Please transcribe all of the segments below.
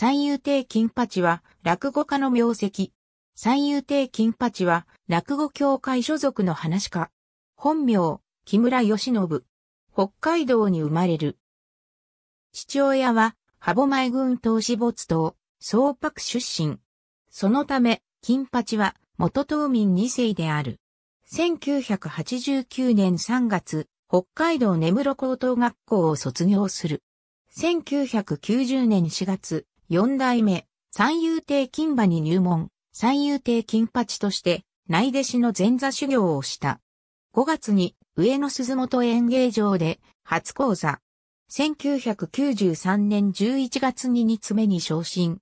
三遊亭金八は落語家の名跡。三遊亭金八は落語協会所属の話家。本名、木村義信。北海道に生まれる。父親は、羽舞前軍東志没党、総白出身。そのため、金八は元島民二世である。1989年3月、北海道根室高等学校を卒業する。1990年4月、四代目、三遊亭金馬に入門、三遊亭金八として、内弟子の前座修行をした。5月に、上野鈴本演芸場で、初講座。1993年11月に2つ目に昇進。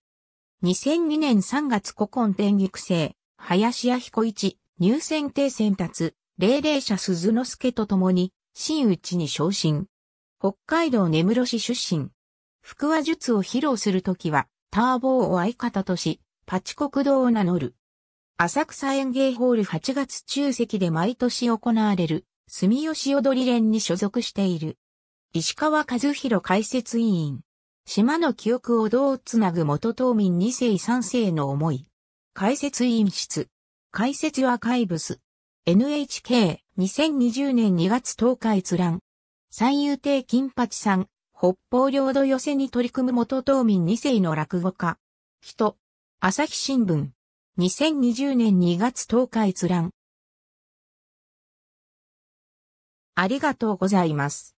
2002年3月古今天育成、林家彦一、入選定選達、霊霊者鈴之助と共に、真打ちに昇進。北海道根室市出身。腹話術を披露するときは、ターボーを相方とし、パチ国道を名乗る。浅草園芸ホール8月中席で毎年行われる、住吉踊り連に所属している。石川和弘解説委員。島の記憶をどうつなぐ元島民2世3世の思い。解説委員室。解説アーカイブス。NHK2020 年2月10日閲覧。三遊亭金八さん。北方領土寄せに取り組む元島民2世の落語家。人。朝日新聞。2020年2月10日閲覧。ありがとうございます。